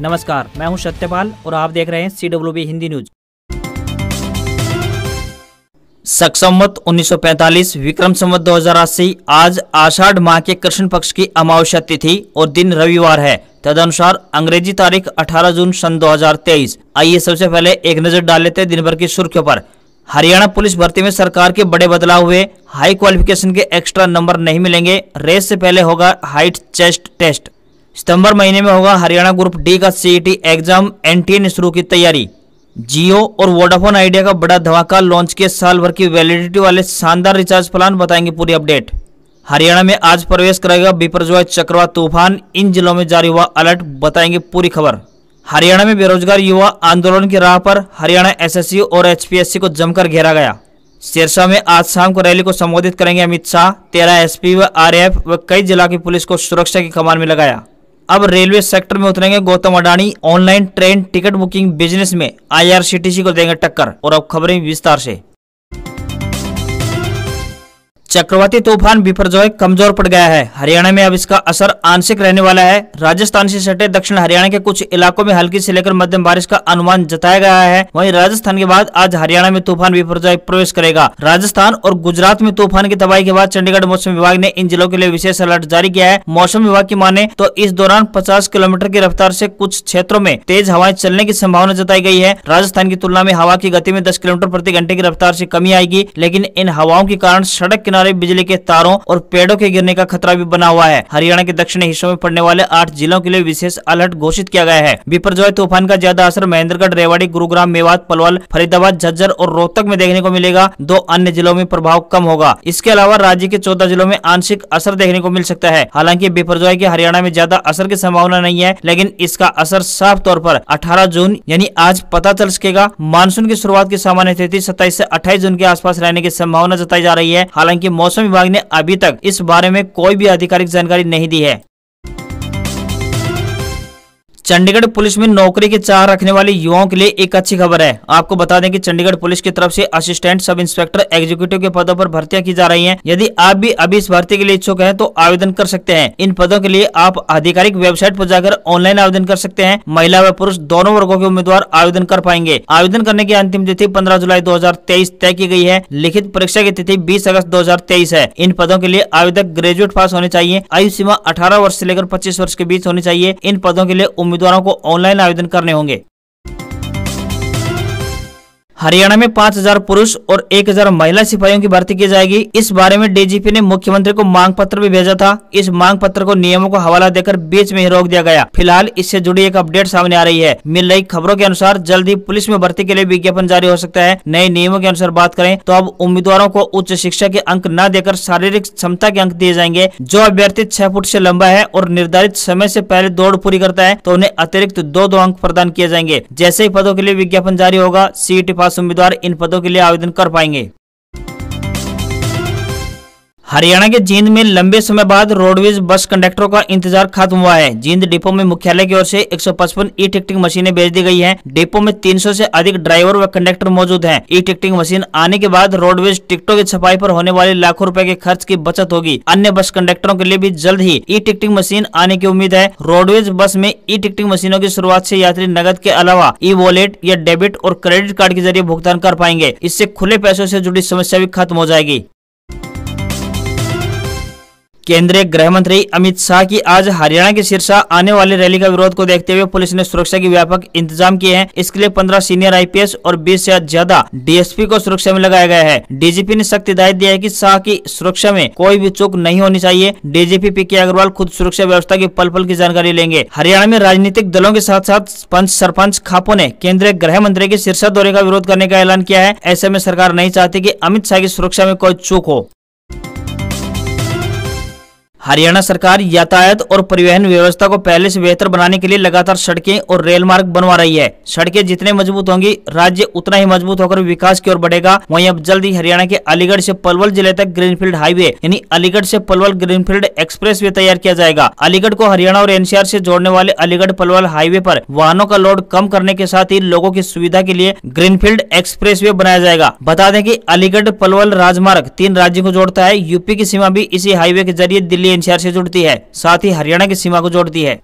नमस्कार मैं हूं सत्यपाल और आप देख रहे हैं C W B Hindi news सक्षमत 1945 विक्रम संवत दो आज आषाढ़ माह के कृष्ण पक्ष की अमावस्या तिथि और दिन रविवार है तदनुसार अंग्रेजी तारीख 18 जून सन 2023 आइए सबसे पहले एक नजर डाल लेते हैं दिन भर की सुर्खियों पर हरियाणा पुलिस भर्ती में सरकार के बड़े बदलाव हुए हाई क्वालिफिकेशन के एक्स्ट्रा नंबर नहीं मिलेंगे रेस से पहले होगा हाइट चेस्ट टेस्ट सितंबर महीने में होगा हरियाणा ग्रुप डी का सीईटी एग्जाम एनटीए शुरू की तैयारी जियो और वोडाफोन आइडिया का बड़ा धमाका लॉन्च के साल भर की वैलिडिटी वाले शानदार रिचार्ज प्लान बताएंगे पूरी अपडेट हरियाणा में आज प्रवेश करेगा बिपरजॉय चक्रवात तूफान इन जिलों में जारी हुआ अलर्ट बताएंगे पूरी खबर हरियाणा में बेरोजगार युवा आंदोलन की राह पर हरियाणा एस और एच को जमकर घेरा गया सिरसा में आज शाम को रैली को संबोधित करेंगे अमित शाह तेरह एसपी व आरएएफ व कई जिला की पुलिस को सुरक्षा की कमान में लगाया अब रेलवे सेक्टर में उतरेंगे Gautam Adani online train ticket booking business में आईआरसीटीसी को देंगे टक्कर और अब खबरें विस्तार से चक्रवाती तूफान बिपरजॉय कमजोर पड़ गया है हरियाणा में अब इसका असर आंशिक रहने वाला है राजस्थान से सटे दक्षिण हरियाणा के कुछ इलाकों में हल्की से लेकर मध्यम बारिश का अनुमान जताया गया है वहीं राजस्थान के बाद आज हरियाणा में तूफान बिपरजॉय प्रवेश करेगा राजस्थान और गुजरात में तूफान की तबाही के बाद चंडीगढ़ मौसम विभाग ने इन जिलों के लिए विशेष अलर्ट जारी किया है मौसम विभाग की माने तो इस दौरान पचास किलोमीटर की रफ्तार ऐसी कुछ क्षेत्रों में तेज हवाएं चलने की संभावना जताई गई है राजस्थान की तुलना में हवा की गति में दस किलोमीटर प्रति घंटे की रफ्तार ऐसी कमी आएगी लेकिन इन हवाओं के कारण सड़क किनारे किनारे बिजली के तारों और पेड़ों के गिरने का खतरा भी बना हुआ है हरियाणा के दक्षिणी हिस्सों में पड़ने वाले आठ जिलों के लिए विशेष अलर्ट घोषित किया गया है विपरजोय तूफान का ज्यादा असर महेंद्रगढ़ रेवाड़ी गुरुग्राम मेवात पलवल फरीदाबाद झज्जर और रोहतक में देखने को मिलेगा दो अन्य जिलों में प्रभाव कम होगा इसके अलावा राज्य के चौदह जिलों में आंशिक असर देखने को मिल सकता है हालांकि विपरजोय के हरियाणा में ज्यादा असर की संभावना नहीं है लेकिन इसका असर साफ तौर पर 18 जून यानी आज पता चल सकेगा मानसून की शुरुआत की सामान्य स्थिति सत्ताईस ऐसी अट्ठाईस जून के आसपास रहने की संभावना जताई जा रही है हालांकि मौसम विभाग ने अभी तक इस बारे में कोई भी आधिकारिक जानकारी नहीं दी है चंडीगढ़ पुलिस में नौकरी की चाह रखने वाले युवाओं के लिए एक अच्छी खबर है आपको बता दें कि चंडीगढ़ पुलिस की तरफ से असिस्टेंट सब इंस्पेक्टर एग्जीक्यूटिव के पदों पर भर्तियां की जा रही हैं। यदि आप भी अभी इस भर्ती के लिए इच्छुक हैं तो आवेदन कर सकते हैं इन पदों के लिए आप आधिकारिक वेबसाइट पर जाकर ऑनलाइन आवेदन कर सकते हैं महिला व पुरुष दोनों वर्गो के उम्मीदवार आवेदन कर पाएंगे आवेदन करने की अंतिम तिथि पंद्रह जुलाई दो तय की गयी है लिखित परीक्षा की तिथि बीस अगस्त दो है इन पदों के लिए आवेदक ग्रेजुएट पास होने चाहिए आयु सीमा अठारह वर्ष ऐसी लेकर पच्चीस वर्ष के बीच होनी चाहिए इन पदों के लिए उम्मीद उम्मीदवारों को ऑनलाइन आवेदन करने होंगे हरियाणा में 5000 पुरुष और 1000 महिला सिपाहियों की भर्ती की जाएगी इस बारे में डीजीपी ने मुख्यमंत्री को मांग पत्र भी भेजा था इस मांग पत्र को नियमों का हवाला देकर बीच में ही रोक दिया गया फिलहाल इससे जुड़ी एक अपडेट सामने आ रही है मिल रही खबरों के अनुसार जल्द ही पुलिस में भर्ती के लिए विज्ञापन जारी हो सकता है नए नियमों के अनुसार बात करें तो अब उम्मीदवारों को उच्च शिक्षा के अंक न देकर शारीरिक क्षमता के अंक दिए जाएंगे जो अभ्यर्थी छह फुट ऐसी लंबा है और निर्धारित समय ऐसी पहले दौड़ पूरी करता है तो उन्हें अतिरिक्त दो दो अंक प्रदान किए जाएंगे जैसे ही पदों के लिए विज्ञापन जारी होगा सीट पास उम्मीदवार इन पदों के लिए आवेदन कर पाएंगे हरियाणा के जींद में लंबे समय बाद रोडवेज बस कंडक्टरों का इंतजार खत्म हुआ है जींद डिपो में मुख्यालय की ओर से 155 ई टिकटिंग मशीनें भेज दी गई हैं। डिपो में 300 से अधिक ड्राइवर व कंडक्टर मौजूद हैं। ई टिकटिंग मशीन आने के बाद रोडवेज टिकटों की छपाई पर होने वाले लाखों रूपए के खर्च की बचत होगी अन्य बस कंडक्टरों के लिए भी जल्द ही ई टिकटिंग मशीन आने की उम्मीद है रोडवेज बस में ई टिकटिंग मशीनों की शुरुआत ऐसी यात्री नगद के अलावा ई वॉलेट या डेबिट और क्रेडिट कार्ड के जरिए भुगतान कर पाएंगे इससे खुले पैसों ऐसी जुड़ी समस्या भी खत्म हो जाएगी केंद्रीय गृह मंत्री अमित शाह की आज हरियाणा के सिरसा आने वाली रैली का विरोध को देखते हुए पुलिस ने सुरक्षा की व्यापक इंतजाम किए हैं इसके लिए 15 सीनियर आईपीएस और 20 से ज्यादा डीएसपी को सुरक्षा में लगाया गया है डीजीपी ने सख्त हिदायत दिया है कि शाह की सुरक्षा में कोई भी चूक नहीं होनी चाहिए डीजीपी पी के अग्रवाल खुद सुरक्षा व्यवस्था की पल पल की जानकारी लेंगे हरियाणा में राजनीतिक दलों के साथ साथ पंच सरपंच खापो ने केंद्रीय गृह मंत्री के सिरसा दौरे का विरोध करने का ऐलान किया है ऐसे में सरकार नहीं चाहती की अमित शाह की सुरक्षा में कोई चूक हो हरियाणा सरकार यातायात और परिवहन व्यवस्था को पहले से बेहतर बनाने के लिए लगातार सड़कें और रेल मार्ग बनवा रही है सड़कें जितने मजबूत होंगी राज्य उतना ही मजबूत होकर विकास की ओर बढ़ेगा वहीं अब जल्द ही हरियाणा के अलीगढ़ से पलवल जिले तक ग्रीनफील्ड हाईवे यानी अलीगढ़ से पलवल ग्रीनफील्ड एक्सप्रेस वे तैयार किया जाएगा अलीगढ़ को हरियाणा और एनसीआर ऐसी जोड़ने वाले अलीगढ़ पलवल हाईवे आरोप वाहनों का लोड कम करने के साथ ही लोगों की सुविधा के लिए ग्रीनफील्ड एक्सप्रेस वे बनाया जाएगा बता दें की अलीगढ़ पलवल राजमार्ग तीन राज्यों को जोड़ता है यूपी की सीमा भी इसी हाईवे के जरिए दिल्ली भिंड शहर से जुड़ती है साथ ही हरियाणा की सीमा को जोड़ती है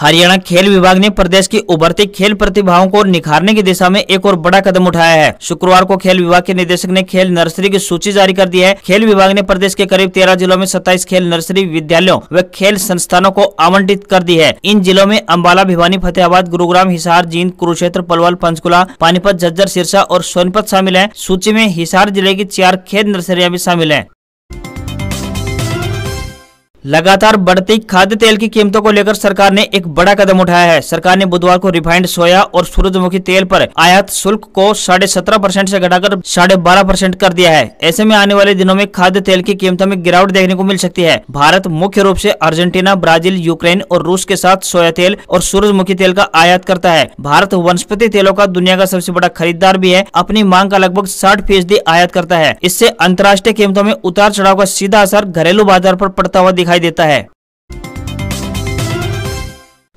हरियाणा खेल विभाग ने प्रदेश की उभरती खेल प्रतिभाओं को निखारने की दिशा में एक और बड़ा कदम उठाया है शुक्रवार को खेल विभाग के निदेशक ने खेल नर्सरी की सूची जारी कर दी है खेल विभाग ने प्रदेश के करीब तेरह जिलों में सत्ताईस खेल नर्सरी विद्यालयों व खेल संस्थानों को आवंटित कर दी है इन जिलों में अम्बाला भिवानी फतेहाबाद गुरुग्राम हिसार जींद कुरुक्षेत्र पलवल पंचकुला पानीपत झज्जर सिरसा और सोनपत शामिल है सूची में हिसार जिले की चार खेल नर्सरिया भी शामिल है लगातार बढ़ती खाद्य तेल की कीमतों को लेकर सरकार ने एक बड़ा कदम उठाया है सरकार ने बुधवार को रिफाइंड सोया और सूरजमुखी तेल पर आयात शुल्क को साढ़े सत्रह परसेंट ऐसी घटाकर साढ़े बारह परसेंट कर दिया है ऐसे में आने वाले दिनों में खाद्य तेल की कीमतों में गिरावट देखने को मिल सकती है भारत मुख्य रूप ऐसी अर्जेंटीना ब्राजील यूक्रेन और रूस के साथ सोया तेल और सूरजमुखी तेल का आयात करता है भारत वनस्पति तेलों का दुनिया का सबसे बड़ा खरीदार भी है अपनी मांग का लगभग साठ फीसदी आयात करता है इससे अंतर्राष्ट्रीय कीमतों में उतार चढ़ाव का सीधा असर घरेलू बाजार आरोप पड़ता हुआ दिखा दिखाई देता है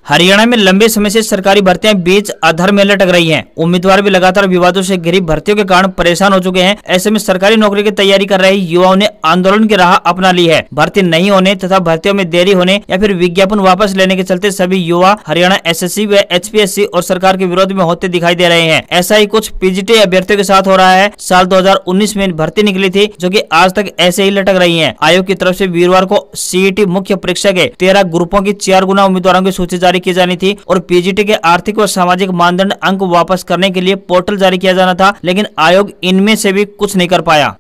हरियाणा में लंबे समय से सरकारी भर्तियां बीच अधर में लटक रही हैं। उम्मीदवार भी लगातार विवादों से घिरी भर्तियों के कारण परेशान हो चुके हैं ऐसे में सरकारी नौकरी की तैयारी कर रहे युवाओं ने आंदोलन की राह अपना ली है भर्ती नहीं होने तथा भर्तियों में देरी होने या फिर विज्ञापन वापस लेने के चलते सभी युवा हरियाणा एस व एच और सरकार के विरोध में होते दिखाई दे रहे हैं ऐसा ही कुछ पीजीटी अभ्यर्थियों के साथ हो रहा है साल दो में भर्ती निकली थी जो की आज तक ऐसे ही लटक रही है आयोग की तरफ ऐसी वीरवार को सीई e मुख्य परीक्षा के तेरह ग्रुपों की चार गुना उम्मीदवारों की सूची जारी जारी की जानी थी और पीजीटी के आर्थिक और सामाजिक मानदंड अंक वापस करने के लिए पोर्टल जारी किया जाना था लेकिन आयोग इनमें से भी कुछ नहीं कर पाया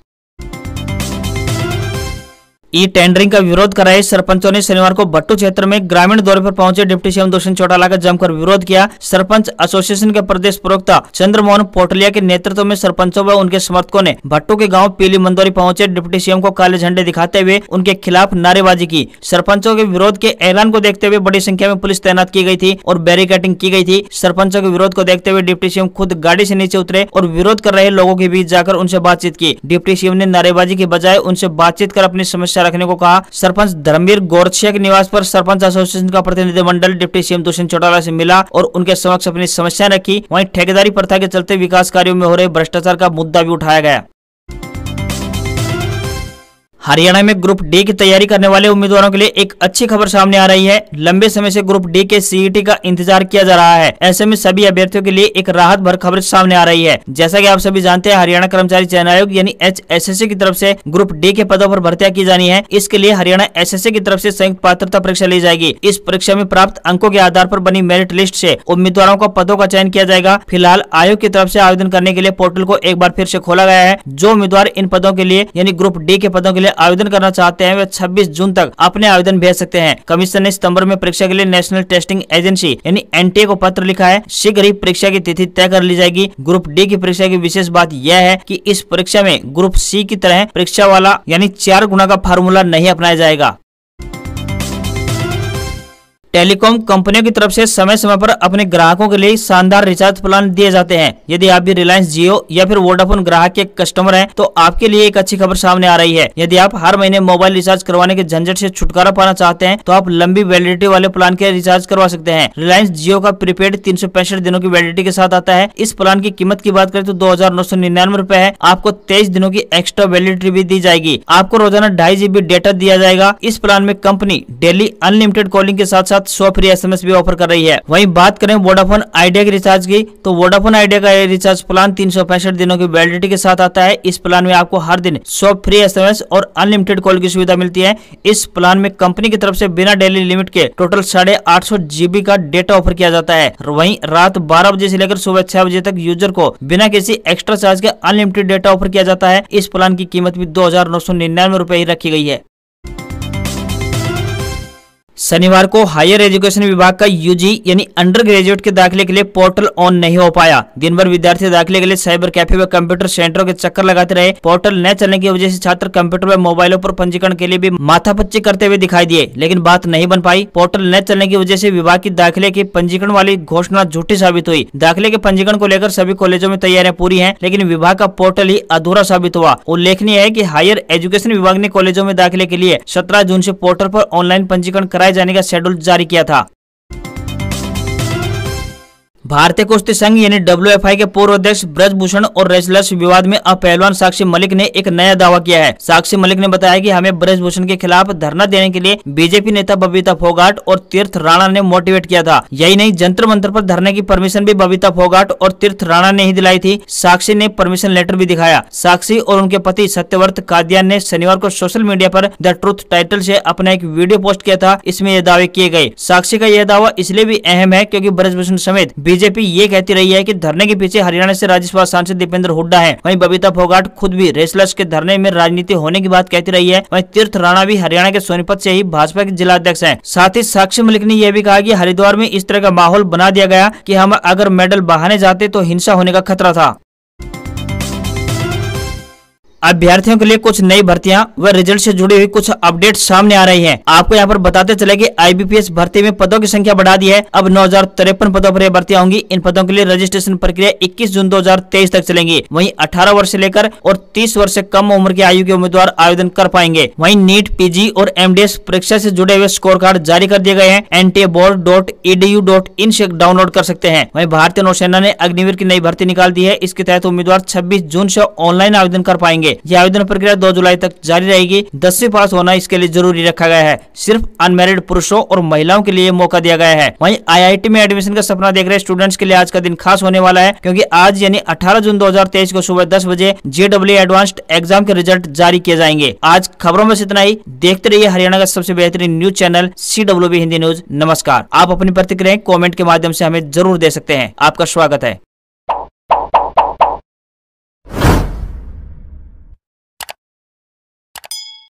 ई टेंडरिंग का विरोध कर रहे सरपंचों ने शनिवार को भट्टू क्षेत्र में ग्रामीण दौरे पर पहुंचे डिप्टी सीएम दुष्यंत चौटाला का जमकर विरोध किया सरपंच एसोसिएशन के प्रदेश प्रवक्ता चंद्रमोहन पोटलिया के नेतृत्व में सरपंचों व उनके समर्थकों ने भट्टू के गाँव पीली मंदोरी पहुँचे डिप्टी सीएम को काले झंडे दिखाते हुए उनके खिलाफ नारेबाजी की सरपंचों के विरोध के ऐलान को देखते हुए बड़ी संख्या में पुलिस तैनात की गयी थी और बैरिकेडिंग की गयी थी सरपंचों के विरोध को देखते हुए डिप्टी सीएम खुद गाड़ी ऐसी नीचे उतरे और विरोध कर रहे लोगों के बीच जाकर उनसे बातचीत की डिप्टी सीएम ने नारेबाजी के बजाय उनसे बातचीत कर अपनी समस्या सुरक्षा रखने को कहा सरपंच धर्मवीर गोरछिया के निवास पर सरपंच एसोसिएशन का प्रतिनिधिमंडल डिप्टी सीएम दुष्यंत चौटाला से मिला और उनके समक्ष अपनी समस्या रखी वहीं ठेकेदारी प्रथा के चलते विकास कार्यो में हो रहे भ्रष्टाचार का मुद्दा भी उठाया गया हरियाणा में ग्रुप डी की तैयारी करने वाले उम्मीदवारों के लिए एक अच्छी खबर सामने आ रही है लंबे समय से ग्रुप डी के सीईटी का इंतजार किया जा रहा है ऐसे में सभी अभ्यर्थियों के लिए एक राहत भर खबर सामने आ रही है जैसा कि आप सभी जानते हैं हरियाणा कर्मचारी चयन आयोग यानी एच की तरफ ऐसी ग्रुप डी के पदों आरोप भर्तियां की जानी है इसके लिए हरियाणा एस की तरफ ऐसी संयुक्त पात्रता परीक्षा ली जाएगी इस परीक्षा में प्राप्त अंकों के आधार आरोप बनी मेरिट लिस्ट ऐसी उम्मीदवारों को पदों का चयन किया जाएगा फिलहाल आयोग की तरफ ऐसी आवेदन करने के लिए पोर्टल को एक बार फिर ऐसी खोला गया है जो उम्मीदवार इन पदों के लिए यानी ग्रुप डी के पदों के लिए आवेदन करना चाहते हैं वे छब्बीस जून तक अपने आवेदन भेज सकते हैं कमीशन ने सितम्बर में परीक्षा के लिए नेशनल टेस्टिंग एजेंसी यानी एनटीए को पत्र लिखा है शीघ्र ही परीक्षा की तिथि तय कर ली जाएगी ग्रुप डी की परीक्षा की विशेष बात यह है की इस परीक्षा में ग्रुप सी की तरह परीक्षा वाला यानी चार गुना का फार्मूला नहीं अपनाया जाएगा टेलीकॉम कंपनियों की तरफ से समय समय पर अपने ग्राहकों के लिए शानदार रिचार्ज प्लान दिए जाते हैं यदि आप भी रिलायंस जियो या फिर वोडाफोन ग्राहक के कस्टमर हैं तो आपके लिए एक अच्छी खबर सामने आ रही है यदि आप हर महीने मोबाइल रिचार्ज करवाने के झंझट से छुटकारा पाना चाहते हैं तो आप लंबी वैलिडिटी वाले प्लान के रिचार्ज करवा सकते हैं रिलायंस जियो का प्रीपेड तीन दिनों की वैलिडिटी के साथ आता है इस प्लान की कीमत की बात करें तो दो हजार है आपको तेईस दिनों की एक्स्ट्रा वैलिडिटी भी दी जाएगी आपको रोजाना ढाई जीबी डेटा दिया जाएगा इस प्लान में कंपनी डेली अनलिमिटेड कॉलिंग के साथ साथ साथ सौ फ्री एसएमएस भी ऑफर कर रही है वहीं बात करें वोडाफोन आइडिया के रिचार्ज की तो वोडाफोन आइडिया का रिचार्ज प्लान तीन दिनों की वैलिडिटी के साथ आता है इस प्लान में आपको हर दिन सौ फ्री एस और अनलिमिटेड कॉल की सुविधा मिलती है इस प्लान में कंपनी की तरफ ऐसी बिना डेली लिमिट के टोटल साढ़े आठ सौ जीबी का डेटा ऑफर किया जाता है वही रात बारह बजे ऐसी लेकर सुबह छह बजे तक यूजर को बिना किसी एक्स्ट्रा चार्ज के अनलिमिटेड डेटा ऑफर किया जाता है इस प्लान की कीमत भी दो हजार नौ सौ निन्यानवे रूपए ही रखी गई है शनिवार को हायर एजुकेशन विभाग का यूजी यानी अंडर ग्रेजुएट के दाखिले के लिए पोर्टल ऑन नहीं हो पाया दिन भर विद्यार्थी दाखिले के लिए साइबर कैफे व कंप्यूटर सेंटरों के चक्कर लगाते रहे पोर्टल न चलने की वजह से छात्र कंप्यूटर व मोबाइलों पर पंजीकरण के लिए भी माथापच्ची करते हुए दिखाई दिए लेकिन बात नहीं बन पाई पोर्टल न चलने की वजह से विभाग की दाखिले की पंजीकरण वाली घोषणा झूठी साबित हुई दाखिले के पंजीकरण को लेकर सभी कॉलेजों में तैयारियां पूरी है लेकिन विभाग का पोर्टल ही अधूरा साबित हुआ उल्लेखनीय है की हायर एजुकेशन विभाग ने कॉलेजों में दाखिले के लिए सत्रह जून ऐसी पोर्टल आरोप ऑनलाइन पंजीकरण कराए जाने का शेड्यूल जारी किया था भारतीय कुश्ती संघ यानी आई के पूर्व अध्यक्ष ब्रजभूषण और रेसलर्स विवाद में अब पहलवान साक्षी मलिक ने एक नया दावा किया है साक्षी मलिक ने बताया कि हमें ब्रजभूषण के खिलाफ धरना देने के लिए बीजेपी नेता बबीता फोगाट और तीर्थ राणा ने मोटिवेट किया था यही नहीं जंतर मंत्र पर धरने की परमिशन भी बबीता फोगाट और तीर्थ राणा ने ही दिलाई थी साक्षी ने परमिशन लेटर भी दिखाया साक्षी और उनके पति सत्यवर्त कादियान ने शनिवार को सोशल मीडिया पर द ट्रूथ टाइटल से अपना एक वीडियो पोस्ट किया था इसमें यह दावे किए गए साक्षी का यह दावा इसलिए भी अहम है क्योंकि ब्रजभूषण समेत बीजेपी ये कहती रही है कि धरने के पीछे हरियाणा से राज्यसभा सांसद दीपेंद्र हुड्डा है वहीं बबीता फोगाट खुद भी रेसलर्स के धरने में राजनीति होने की बात कहती रही है वहीं तीर्थ राणा भी हरियाणा के सोनीपत से ही भाजपा के जिला अध्यक्ष हैं साथ ही साक्षी मलिक ने यह भी कहा की हरिद्वार में इस तरह का माहौल बना दिया गया की हम अगर मेडल बहाने जाते तो हिंसा होने का खतरा था अभ्यर्थियों के लिए कुछ नई भर्तियां व रिजल्ट से जुड़ी हुई कुछ अपडेट सामने आ रही हैं। आपको यहां पर बताते चले कि आईबीपीएस भर्ती में पदों की संख्या बढ़ा दी है अब नौ पदों पर भर्ती होंगी इन पदों के लिए रजिस्ट्रेशन प्रक्रिया 21 जून 2023 तक चलेंगी वहीं 18 वर्ष से लेकर और 30 वर्ष ऐसी कम उम्र की आयु के उम्मीदवार आवेदन कर पाएंगे वही नीट पी और एमडीएस परीक्षा ऐसी जुड़े हुए स्कोर कार्ड जारी कर दिए गए हैं N T board dot edu dot in से डाउनलोड कर सकते हैं वही भारतीय नौसेना ने अग्निवीर की नई भर्ती निकाल दी है इसके तहत उम्मीदवार छब्बीस जून ऐसी ऑनलाइन आवेदन कर पाएंगे यह आवेदन प्रक्रिया दो जुलाई तक जारी रहेगी दसवीं पास होना इसके लिए जरूरी रखा गया है सिर्फ अनमेरिड पुरुषों और महिलाओं के लिए मौका दिया गया है वही आई में एडमिशन का सपना देख रहे स्टूडेंट्स के लिए आज का दिन खास होने वाला है क्योंकि आज यानी 18 जून 2023 को सुबह 10 बजे जेडब्ल्यू एडवांस्ड एग्जाम के रिजल्ट जारी किए जाएंगे आज खबरों में इतना ही देखते रहिए हरियाणा का सबसे बेहतरीन news channel C Hindi news नमस्कार आप अपनी प्रतिक्रिया कॉमेंट के माध्यम ऐसी हमें जरूर दे सकते हैं आपका स्वागत है